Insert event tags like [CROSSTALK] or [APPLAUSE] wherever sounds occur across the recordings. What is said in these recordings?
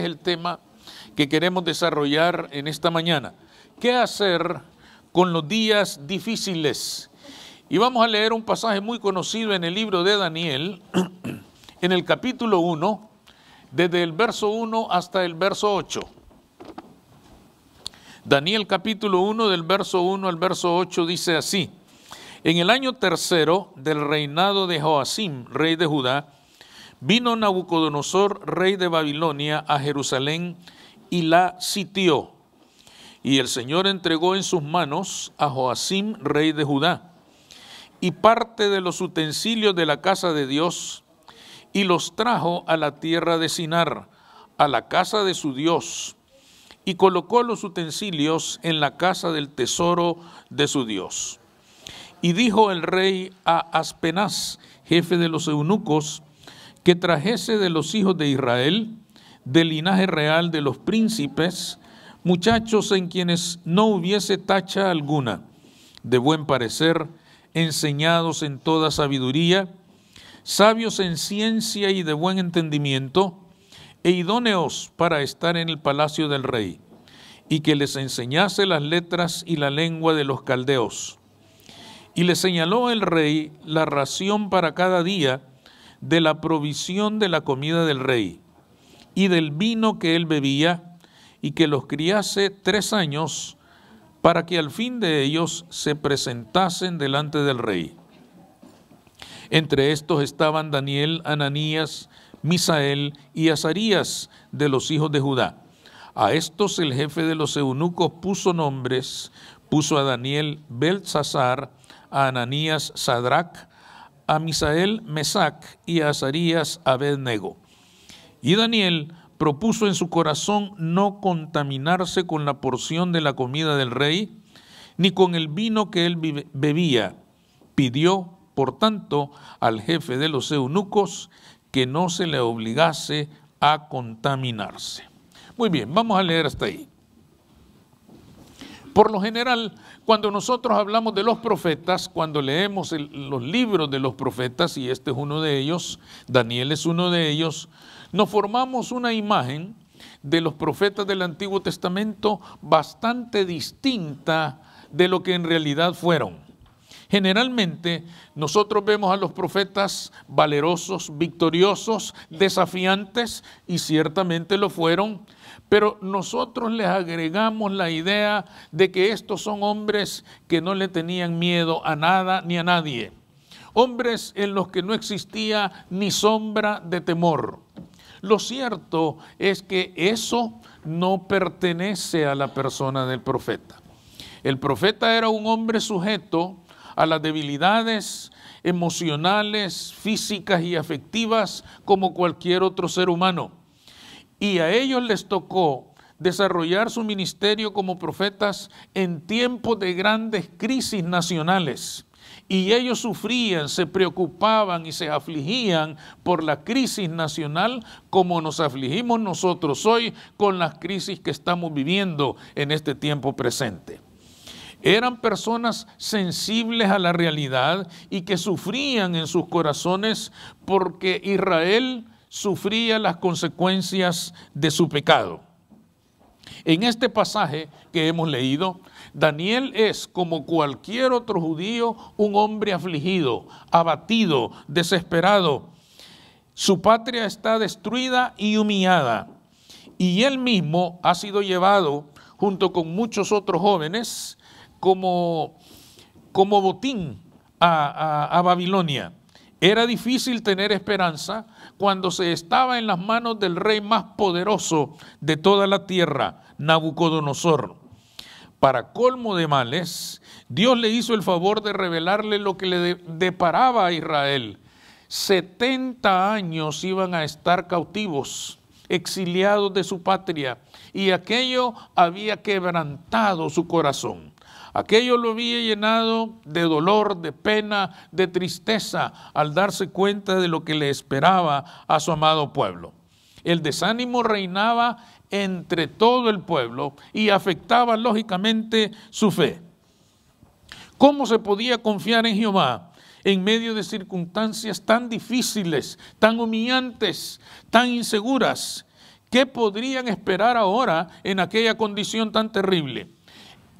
es el tema que queremos desarrollar en esta mañana. ¿Qué hacer con los días difíciles? Y vamos a leer un pasaje muy conocido en el libro de Daniel, [CLEARS THROAT] en el capítulo 1, desde el verso 1 hasta el verso 8. Daniel capítulo 1 del verso 1 al verso 8 dice así, en el año tercero del reinado de Joacim, rey de Judá, Vino Nabucodonosor, rey de Babilonia, a Jerusalén y la sitió. Y el Señor entregó en sus manos a Joacim, rey de Judá, y parte de los utensilios de la casa de Dios, y los trajo a la tierra de Sinar, a la casa de su Dios, y colocó los utensilios en la casa del tesoro de su Dios. Y dijo el rey a Aspenaz, jefe de los eunucos, que trajese de los hijos de Israel, del linaje real de los príncipes, muchachos en quienes no hubiese tacha alguna, de buen parecer, enseñados en toda sabiduría, sabios en ciencia y de buen entendimiento, e idóneos para estar en el palacio del rey, y que les enseñase las letras y la lengua de los caldeos. Y le señaló el rey la ración para cada día, de la provisión de la comida del rey y del vino que él bebía, y que los criase tres años, para que al fin de ellos se presentasen delante del rey. Entre estos estaban Daniel, Ananías, Misael y Azarías de los hijos de Judá. A estos el jefe de los eunucos puso nombres, puso a Daniel Belsasar, a Ananías Sadrach, a Misael, Mesac y a Azarías Abednego. Y Daniel propuso en su corazón no contaminarse con la porción de la comida del rey, ni con el vino que él bebía. Pidió, por tanto, al jefe de los eunucos que no se le obligase a contaminarse. Muy bien, vamos a leer hasta ahí. Por lo general, cuando nosotros hablamos de los profetas, cuando leemos los libros de los profetas, y este es uno de ellos, Daniel es uno de ellos, nos formamos una imagen de los profetas del Antiguo Testamento bastante distinta de lo que en realidad fueron. Generalmente nosotros vemos a los profetas valerosos, victoriosos, desafiantes, y ciertamente lo fueron, pero nosotros les agregamos la idea de que estos son hombres que no le tenían miedo a nada ni a nadie. Hombres en los que no existía ni sombra de temor. Lo cierto es que eso no pertenece a la persona del profeta. El profeta era un hombre sujeto a las debilidades emocionales, físicas y afectivas como cualquier otro ser humano y a ellos les tocó desarrollar su ministerio como profetas en tiempos de grandes crisis nacionales. Y ellos sufrían, se preocupaban y se afligían por la crisis nacional como nos afligimos nosotros hoy con las crisis que estamos viviendo en este tiempo presente. Eran personas sensibles a la realidad y que sufrían en sus corazones porque Israel sufría las consecuencias de su pecado. En este pasaje que hemos leído, Daniel es, como cualquier otro judío, un hombre afligido, abatido, desesperado. Su patria está destruida y humillada. Y él mismo ha sido llevado, junto con muchos otros jóvenes, como, como botín a, a Babilonia. Era difícil tener esperanza cuando se estaba en las manos del rey más poderoso de toda la tierra, Nabucodonosor. Para colmo de males, Dios le hizo el favor de revelarle lo que le deparaba a Israel. Setenta años iban a estar cautivos, exiliados de su patria, y aquello había quebrantado su corazón. Aquello lo había llenado de dolor, de pena, de tristeza al darse cuenta de lo que le esperaba a su amado pueblo. El desánimo reinaba entre todo el pueblo y afectaba lógicamente su fe. ¿Cómo se podía confiar en Jehová en medio de circunstancias tan difíciles, tan humillantes, tan inseguras? ¿Qué podrían esperar ahora en aquella condición tan terrible?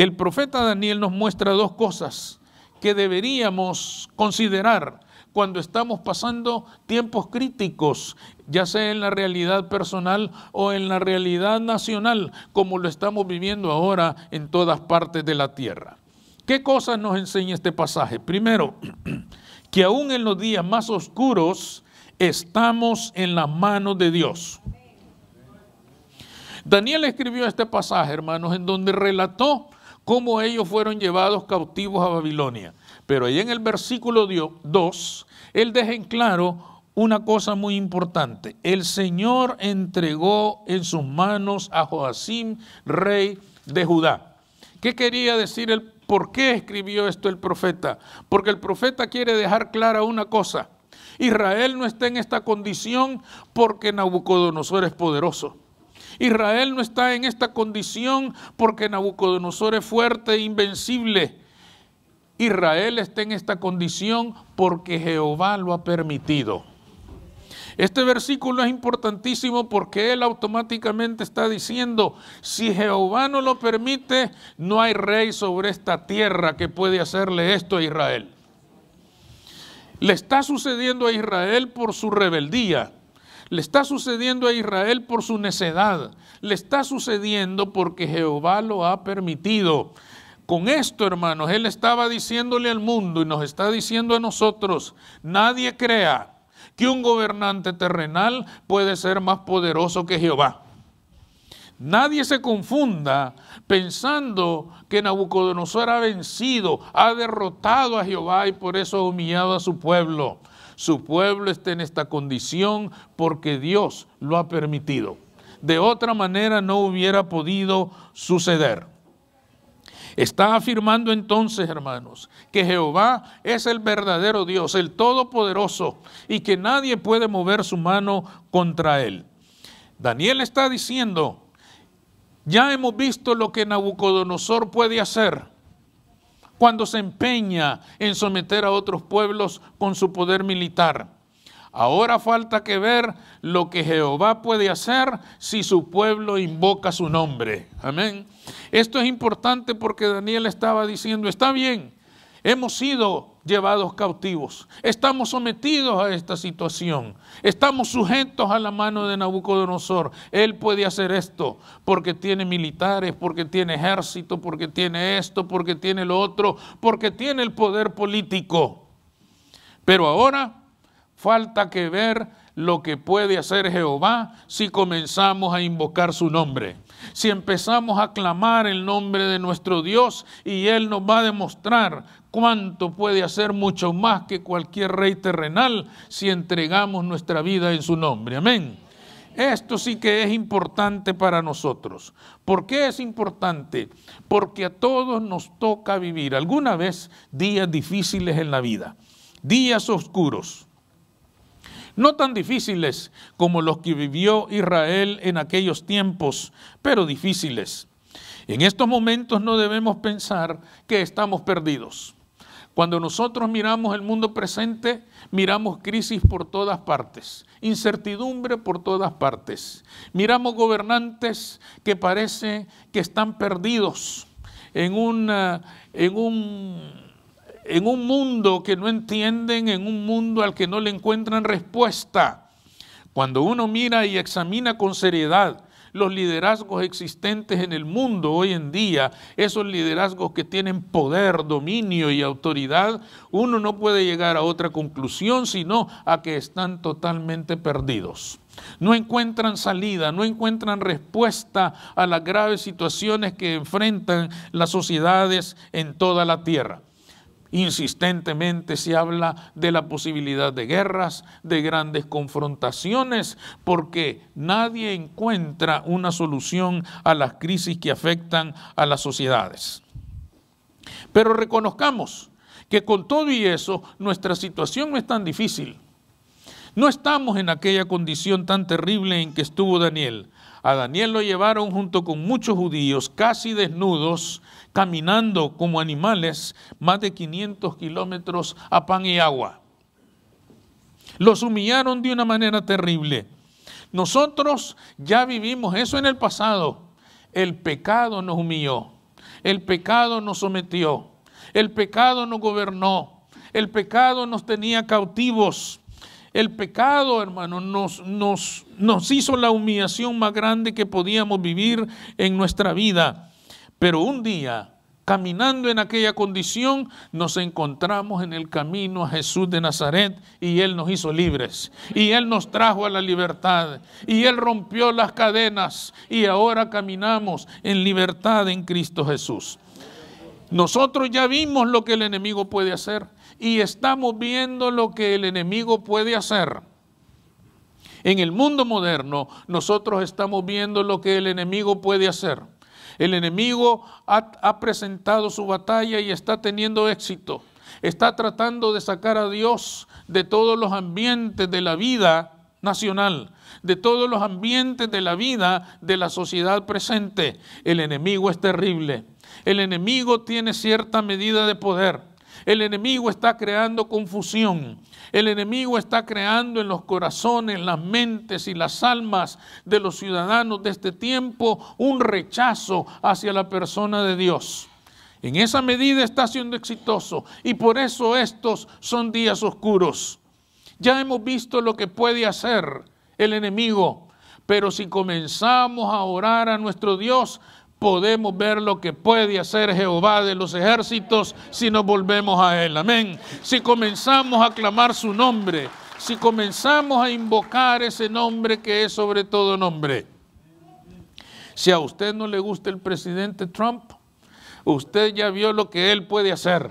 El profeta Daniel nos muestra dos cosas que deberíamos considerar cuando estamos pasando tiempos críticos, ya sea en la realidad personal o en la realidad nacional, como lo estamos viviendo ahora en todas partes de la tierra. ¿Qué cosas nos enseña este pasaje? Primero, [CLEARS THROAT] que aún en los días más oscuros estamos en las manos de Dios. Daniel escribió este pasaje, hermanos, en donde relató cómo ellos fueron llevados cautivos a Babilonia. Pero ahí en el versículo 2, él deja en claro una cosa muy importante. El Señor entregó en sus manos a Joacim, rey de Judá. ¿Qué quería decir el por qué escribió esto el profeta? Porque el profeta quiere dejar clara una cosa. Israel no está en esta condición porque Nabucodonosor es poderoso. Israel no está en esta condición porque Nabucodonosor es fuerte e invencible. Israel está en esta condición porque Jehová lo ha permitido. Este versículo es importantísimo porque él automáticamente está diciendo, si Jehová no lo permite, no hay rey sobre esta tierra que puede hacerle esto a Israel. Le está sucediendo a Israel por su rebeldía, le está sucediendo a Israel por su necedad. Le está sucediendo porque Jehová lo ha permitido. Con esto, hermanos, Él estaba diciéndole al mundo y nos está diciendo a nosotros, nadie crea que un gobernante terrenal puede ser más poderoso que Jehová. Nadie se confunda pensando que Nabucodonosor ha vencido, ha derrotado a Jehová y por eso ha humillado a su pueblo. Su pueblo esté en esta condición porque Dios lo ha permitido. De otra manera no hubiera podido suceder. Está afirmando entonces, hermanos, que Jehová es el verdadero Dios, el Todopoderoso, y que nadie puede mover su mano contra él. Daniel está diciendo, ya hemos visto lo que Nabucodonosor puede hacer, cuando se empeña en someter a otros pueblos con su poder militar. Ahora falta que ver lo que Jehová puede hacer si su pueblo invoca su nombre. Amén. Esto es importante porque Daniel estaba diciendo, está bien, hemos sido llevados cautivos, estamos sometidos a esta situación, estamos sujetos a la mano de Nabucodonosor. Él puede hacer esto porque tiene militares, porque tiene ejército, porque tiene esto, porque tiene lo otro, porque tiene el poder político. Pero ahora falta que ver lo que puede hacer Jehová si comenzamos a invocar su nombre. Si empezamos a clamar el nombre de nuestro Dios y Él nos va a demostrar cuánto puede hacer mucho más que cualquier rey terrenal si entregamos nuestra vida en su nombre. Amén. Esto sí que es importante para nosotros. ¿Por qué es importante? Porque a todos nos toca vivir alguna vez días difíciles en la vida, días oscuros no tan difíciles como los que vivió Israel en aquellos tiempos, pero difíciles. En estos momentos no debemos pensar que estamos perdidos. Cuando nosotros miramos el mundo presente, miramos crisis por todas partes, incertidumbre por todas partes. Miramos gobernantes que parece que están perdidos en, en un en un mundo que no entienden, en un mundo al que no le encuentran respuesta. Cuando uno mira y examina con seriedad los liderazgos existentes en el mundo hoy en día, esos liderazgos que tienen poder, dominio y autoridad, uno no puede llegar a otra conclusión sino a que están totalmente perdidos. No encuentran salida, no encuentran respuesta a las graves situaciones que enfrentan las sociedades en toda la tierra. Insistentemente se habla de la posibilidad de guerras, de grandes confrontaciones, porque nadie encuentra una solución a las crisis que afectan a las sociedades. Pero reconozcamos que con todo y eso nuestra situación no es tan difícil no estamos en aquella condición tan terrible en que estuvo Daniel. A Daniel lo llevaron junto con muchos judíos, casi desnudos, caminando como animales, más de 500 kilómetros a pan y agua. Los humillaron de una manera terrible. Nosotros ya vivimos eso en el pasado. El pecado nos humilló, el pecado nos sometió, el pecado nos gobernó, el pecado nos tenía cautivos. El pecado, hermano, nos, nos hizo la humillación más grande que podíamos vivir en nuestra vida. Pero un día, caminando en aquella condición, nos encontramos en el camino a Jesús de Nazaret y Él nos hizo libres. Y Él nos trajo a la libertad. Y Él rompió las cadenas. Y ahora caminamos en libertad en Cristo Jesús. Nosotros ya vimos lo que el enemigo puede hacer y estamos viendo lo que el enemigo puede hacer. En el mundo moderno nosotros estamos viendo lo que el enemigo puede hacer. El enemigo ha, presentado su batalla y está teniendo éxito. Está tratando de sacar a Dios de todos los ambientes de la vida nacional, de todos los ambientes de la vida de la sociedad presente. El enemigo es terrible. El enemigo tiene cierta medida de poder. El enemigo está creando confusión. El enemigo está creando en los corazones, las mentes y las almas de los ciudadanos de este tiempo un rechazo hacia la persona de Dios. En esa medida está siendo exitoso y por eso estos son días oscuros. Ya hemos visto lo que puede hacer el enemigo, pero si comenzamos a orar a nuestro Dios, podemos ver lo que puede hacer Jehová de los ejércitos si nos volvemos a Él. Amén. Si comenzamos a clamar su nombre, si comenzamos a invocar ese nombre que es sobre todo nombre. Si a usted no le gusta el presidente Trump, usted ya vio lo que él puede hacer.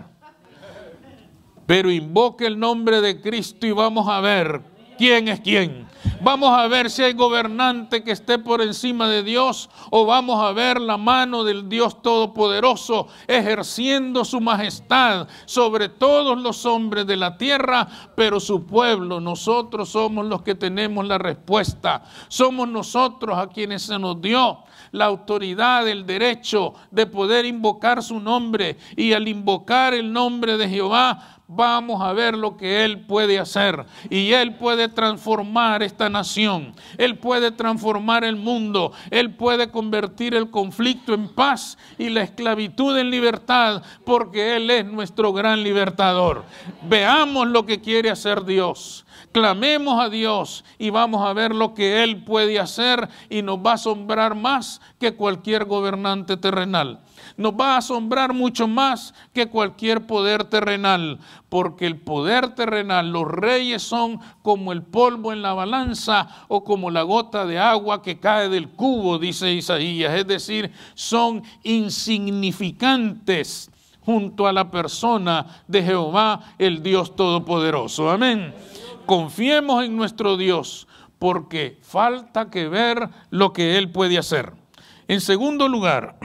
Pero invoque el nombre de Cristo y vamos a ver quién es quién. Vamos a ver si hay gobernante que esté por encima de Dios o vamos a ver la mano del Dios Todopoderoso ejerciendo su majestad sobre todos los hombres de la tierra, pero su pueblo, nosotros somos los que tenemos la respuesta. Somos nosotros a quienes se nos dio la autoridad, el derecho de poder invocar su nombre y al invocar el nombre de Jehová vamos a ver lo que Él puede hacer. Y Él puede transformar esta nación, Él puede transformar el mundo, Él puede convertir el conflicto en paz y la esclavitud en libertad, porque Él es nuestro gran libertador. Veamos lo que quiere hacer Dios. Clamemos a Dios y vamos a ver lo que Él puede hacer y nos va a asombrar más que cualquier gobernante terrenal nos va a asombrar mucho más que cualquier poder terrenal, porque el poder terrenal, los reyes son como el polvo en la balanza o como la gota de agua que cae del cubo, dice Isaías, es decir, son insignificantes junto a la persona de Jehová, el Dios Todopoderoso. Amén. Confiemos en nuestro Dios, porque falta que ver lo que Él puede hacer. En segundo lugar,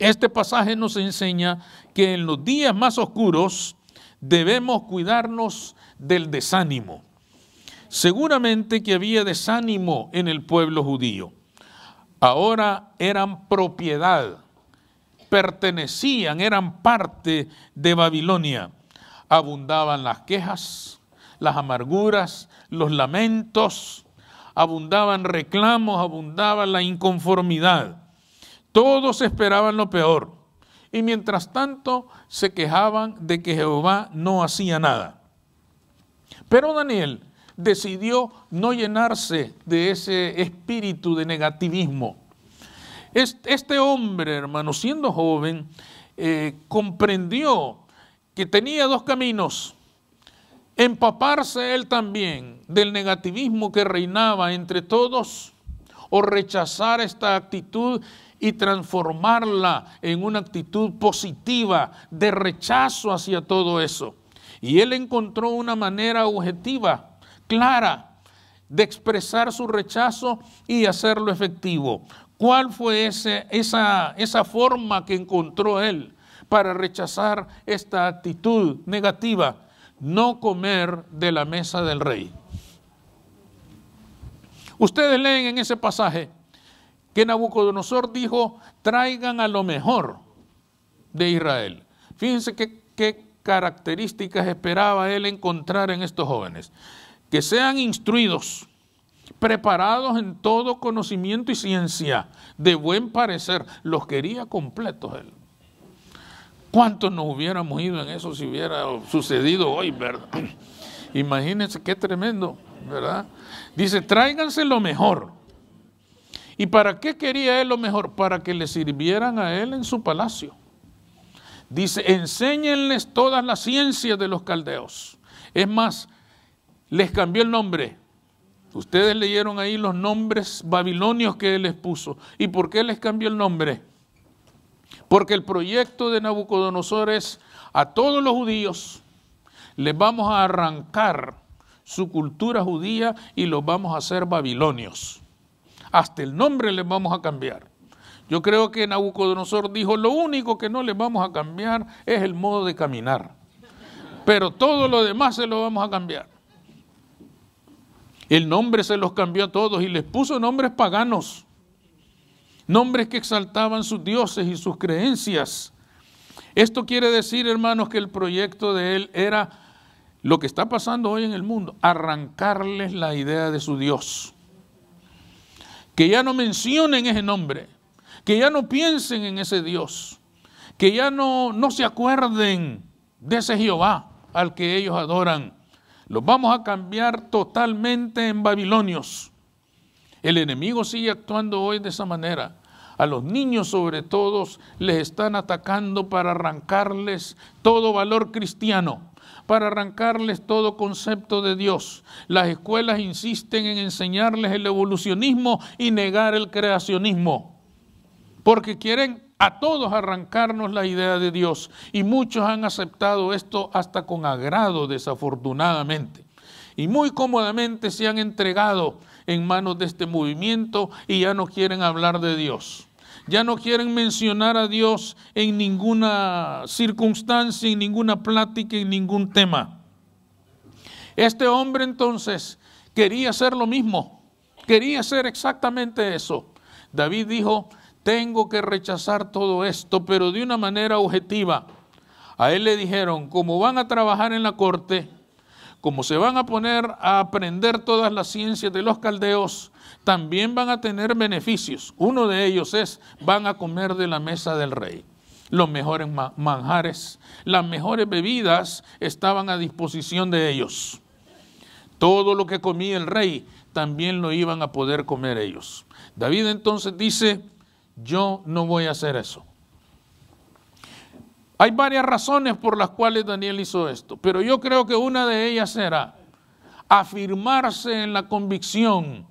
este pasaje nos enseña que en los días más oscuros debemos cuidarnos del desánimo. Seguramente que había desánimo en el pueblo judío. Ahora eran propiedad, pertenecían, eran parte de Babilonia. Abundaban las quejas, las amarguras, los lamentos, abundaban reclamos, abundaba la inconformidad. Todos esperaban lo peor y mientras tanto se quejaban de que Jehová no hacía nada. Pero Daniel decidió no llenarse de ese espíritu de negativismo. Este hombre, hermano, siendo joven, eh, comprendió que tenía dos caminos. Empaparse él también del negativismo que reinaba entre todos o rechazar esta actitud y transformarla en una actitud positiva de rechazo hacia todo eso. Y él encontró una manera objetiva, clara, de expresar su rechazo y hacerlo efectivo. ¿Cuál fue ese, esa forma que encontró él para rechazar esta actitud negativa? No comer de la mesa del rey. Ustedes leen en ese pasaje que Nabucodonosor dijo, traigan a lo mejor de Israel. Fíjense qué, características esperaba él encontrar en estos jóvenes. Que sean instruidos, preparados en todo conocimiento y ciencia, de buen parecer. Los quería completos él. ¿Cuántos nos hubiéramos ido en eso si hubiera sucedido hoy, verdad? [CLEARS THROAT] Imagínense qué tremendo, ¿verdad? Dice, tráiganse lo mejor ¿Y para qué quería él lo mejor? Para que le sirvieran a él en su palacio. Dice, enséñenles todas las ciencias de los caldeos. Es más, les cambió el nombre. Ustedes leyeron ahí los nombres babilonios que él les puso. ¿Y por qué les cambió el nombre? Porque el proyecto de Nabucodonosor es a todos los judíos les vamos a arrancar su cultura judía y los vamos a hacer babilonios. Hasta el nombre les vamos a cambiar. Yo creo que Nabucodonosor dijo, lo único que no les vamos a cambiar es el modo de caminar. Pero todo lo demás se lo vamos a cambiar. El nombre se los cambió a todos y les puso nombres paganos, nombres que exaltaban sus dioses y sus creencias. Esto quiere decir, hermanos, que el proyecto de él era lo que está pasando hoy en el mundo, arrancarles la idea de su Dios que ya no mencionen ese nombre, que ya no piensen en ese Dios, que ya no, no se acuerden de ese Jehová al que ellos adoran. Los vamos a cambiar totalmente en babilonios. El enemigo sigue actuando hoy de esa manera. A los niños sobre todo les están atacando para arrancarles todo valor cristiano para arrancarles todo concepto de Dios. Las escuelas insisten en enseñarles el evolucionismo y negar el creacionismo, porque quieren a todos arrancarnos la idea de Dios. Y muchos han aceptado esto hasta con agrado, desafortunadamente. Y muy cómodamente se han entregado en manos de este movimiento y ya no quieren hablar de Dios ya no quieren mencionar a Dios en ninguna circunstancia, en ninguna plática, en ningún tema. Este hombre entonces quería hacer lo mismo, quería hacer exactamente eso. David dijo, tengo que rechazar todo esto, pero de una manera objetiva. A él le dijeron, como van a trabajar en la corte, como se van a poner a aprender todas las ciencias de los caldeos, también van a tener beneficios. Uno de ellos es, van a comer de la mesa del rey. Los mejores manjares, las mejores bebidas estaban a disposición de ellos. Todo lo que comía el rey también lo iban a poder comer ellos. David entonces dice, yo no voy a hacer eso. Hay varias razones por las cuales Daniel hizo esto, pero yo creo que una de ellas era afirmarse en la convicción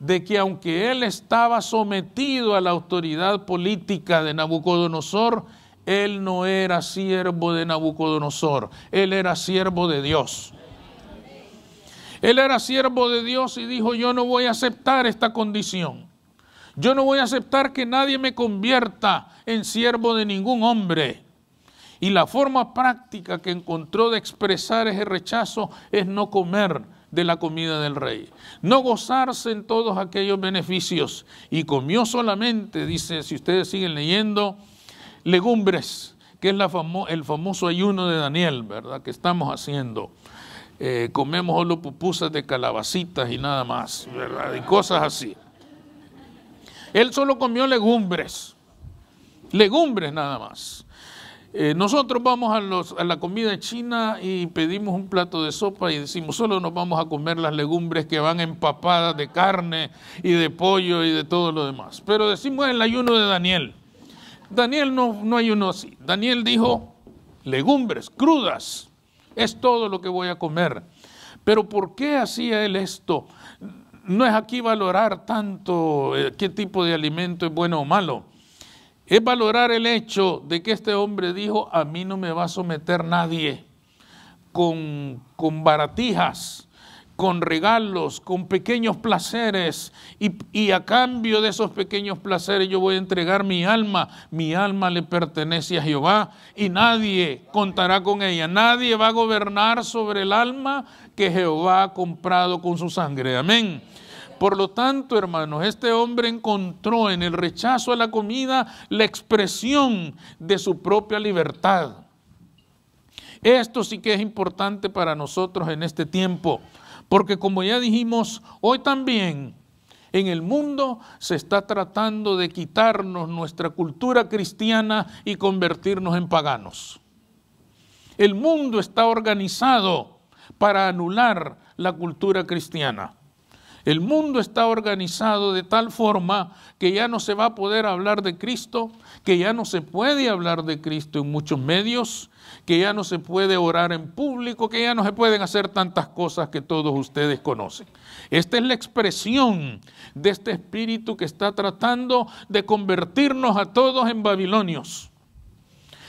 de que aunque él estaba sometido a la autoridad política de Nabucodonosor, él no era siervo de Nabucodonosor, él era siervo de Dios. Él era siervo de Dios y dijo, yo no voy a aceptar esta condición. Yo no voy a aceptar que nadie me convierta en siervo de ningún hombre. Y la forma práctica que encontró de expresar ese rechazo es no comer de la comida del rey, no gozarse en todos aquellos beneficios. Y comió solamente, dice, si ustedes siguen leyendo, legumbres, que es la el famoso ayuno de Daniel, ¿verdad? Que estamos haciendo. Eh, comemos solo pupusas de calabacitas y nada más, ¿verdad? Y cosas así. Él solo comió legumbres, legumbres nada más. Eh, nosotros vamos a, la comida china y pedimos un plato de sopa y decimos, solo nos vamos a comer las legumbres que van empapadas de carne y de pollo y de todo lo demás. Pero decimos el ayuno de Daniel. Daniel no, no ayunó así. Daniel dijo, legumbres crudas, es todo lo que voy a comer. Pero ¿por qué hacía él esto? No es aquí valorar tanto eh, qué tipo de alimento es bueno o malo es valorar el hecho de que este hombre dijo, a mí no me va a someter nadie, con, baratijas, con regalos, con pequeños placeres, y, y, a cambio de esos pequeños placeres yo voy a entregar mi alma, mi alma le pertenece a Jehová, y nadie contará con ella, nadie va a gobernar sobre el alma que Jehová ha comprado con su sangre, amén. Por lo tanto, hermanos, este hombre encontró en el rechazo a la comida la expresión de su propia libertad. Esto sí que es importante para nosotros en este tiempo, porque como ya dijimos, hoy también en el mundo se está tratando de quitarnos nuestra cultura cristiana y convertirnos en paganos. El mundo está organizado para anular la cultura cristiana. El mundo está organizado de tal forma que ya no se va a poder hablar de Cristo, que ya no se puede hablar de Cristo en muchos medios, que ya no se puede orar en público, que ya no se pueden hacer tantas cosas que todos ustedes conocen. Esta es la expresión de este espíritu que está tratando de convertirnos a todos en babilonios.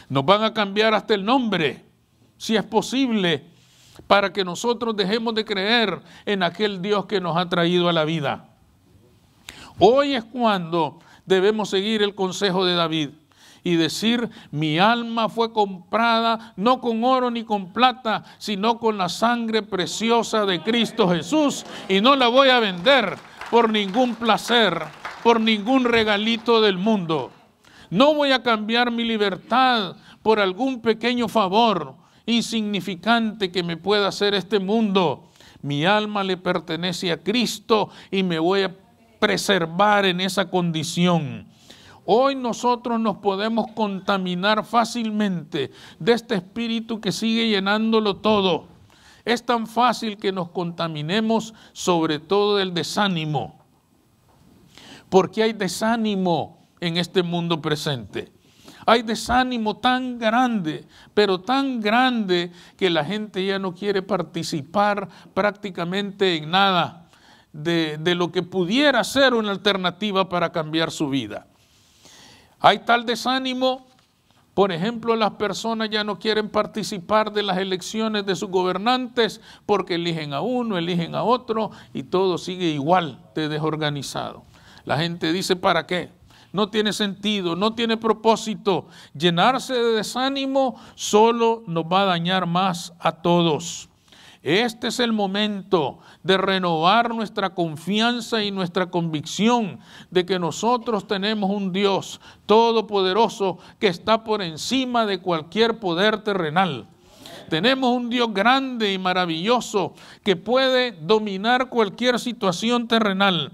Nos van a cambiar hasta el nombre, si es posible, para que nosotros dejemos de creer en aquel Dios que nos ha traído a la vida. Hoy es cuando debemos seguir el consejo de David y decir, mi alma fue comprada no con oro ni con plata, sino con la sangre preciosa de Cristo Jesús y no la voy a vender por ningún placer, por ningún regalito del mundo. No voy a cambiar mi libertad por algún pequeño favor insignificante que me pueda hacer este mundo. Mi alma le pertenece a Cristo y me voy a preservar en esa condición. Hoy nosotros nos podemos contaminar fácilmente de este espíritu que sigue llenándolo todo. Es tan fácil que nos contaminemos sobre todo del desánimo. Porque hay desánimo en este mundo presente. Hay desánimo tan grande, pero tan grande que la gente ya no quiere participar prácticamente en nada de, de lo que pudiera ser una alternativa para cambiar su vida. Hay tal desánimo por ejemplo, las personas ya no quieren participar de las elecciones de sus gobernantes porque eligen a uno, eligen a otro y todo sigue igual de desorganizado. La gente dice, ¿para qué? no tiene sentido, no tiene propósito. Llenarse de desánimo solo nos va a dañar más a todos. Este es el momento de renovar nuestra confianza y nuestra convicción de que nosotros tenemos un Dios todopoderoso que está por encima de cualquier poder terrenal. Tenemos un Dios grande y maravilloso que puede dominar cualquier situación terrenal.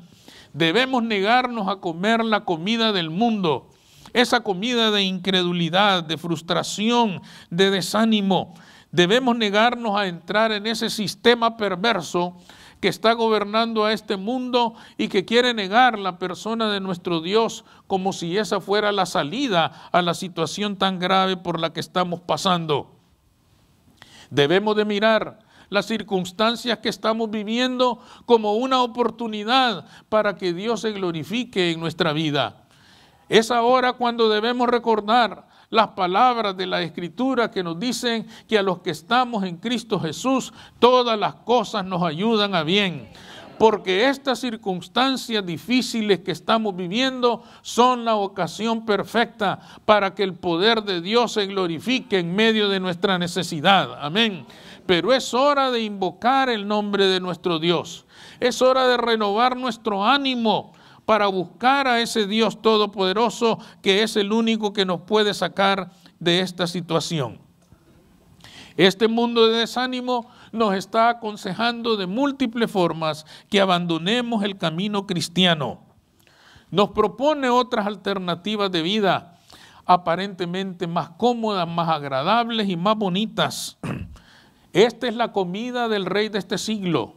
Debemos negarnos a comer la comida del mundo, esa comida de incredulidad, de frustración, de desánimo. Debemos negarnos a entrar en ese sistema perverso que está gobernando a este mundo y que quiere negar la persona de nuestro Dios como si esa fuera la salida a la situación tan grave por la que estamos pasando. Debemos de mirar las circunstancias que estamos viviendo como una oportunidad para que Dios se glorifique en nuestra vida. Es ahora cuando debemos recordar las palabras de la Escritura que nos dicen que a los que estamos en Cristo Jesús, todas las cosas nos ayudan a bien porque estas circunstancias difíciles que estamos viviendo son la ocasión perfecta para que el poder de Dios se glorifique en medio de nuestra necesidad. Amén. Pero es hora de invocar el nombre de nuestro Dios. Es hora de renovar nuestro ánimo para buscar a ese Dios todopoderoso que es el único que nos puede sacar de esta situación. Este mundo de desánimo nos está aconsejando de múltiples formas que abandonemos el camino cristiano. Nos propone otras alternativas de vida aparentemente más cómodas, más agradables y más bonitas. [CLEARS THROAT] Esta es la comida del rey de este siglo.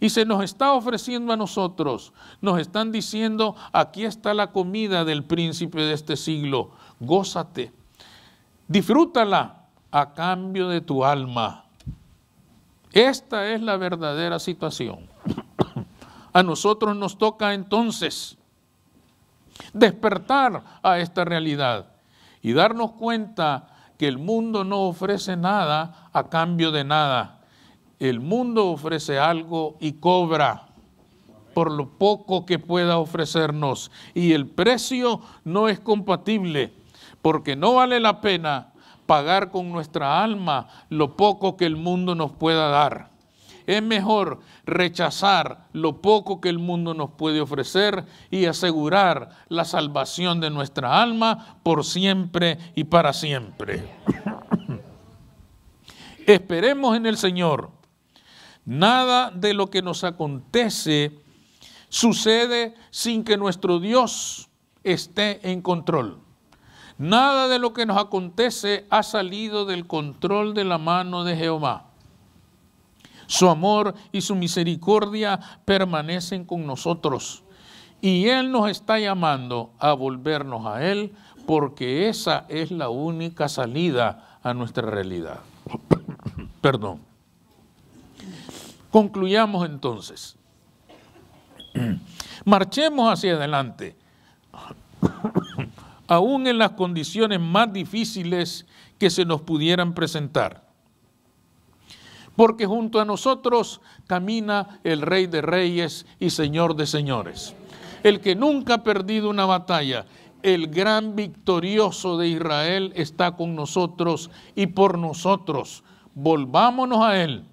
Y se nos está ofreciendo a nosotros. Nos están diciendo, aquí está la comida del príncipe de este siglo. Gózate. Disfrútala a cambio de tu alma. Esta es la verdadera situación. a nosotros nos toca entonces despertar a esta realidad y darnos cuenta que el mundo no ofrece nada a cambio de nada. El mundo ofrece algo y cobra por lo poco que pueda ofrecernos. Y el precio no es compatible, porque no vale la pena pagar con nuestra alma lo poco que el mundo nos pueda dar. Es mejor rechazar lo poco que el mundo nos puede ofrecer y asegurar la salvación de nuestra alma por siempre y para siempre. [COUGHS] Esperemos en el Señor. Nada de lo que nos acontece sucede sin que nuestro Dios esté en control. Nada de lo que nos acontece ha salido del control de la mano de Jehová. Su amor y su misericordia permanecen con nosotros. Y Él nos está llamando a volvernos a Él porque esa es la única salida a nuestra realidad. [COUGHS] Perdón. Concluyamos entonces. [COUGHS] Marchemos hacia adelante. [COUGHS] Aún en las condiciones más difíciles que se nos pudieran presentar porque junto a nosotros camina el Rey de Reyes y Señor de Señores. El que nunca ha perdido una batalla, el gran victorioso de Israel está con nosotros y por nosotros. Volvámonos a Él,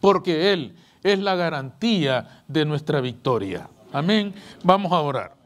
porque Él es la garantía de nuestra victoria. Amén. Vamos a orar.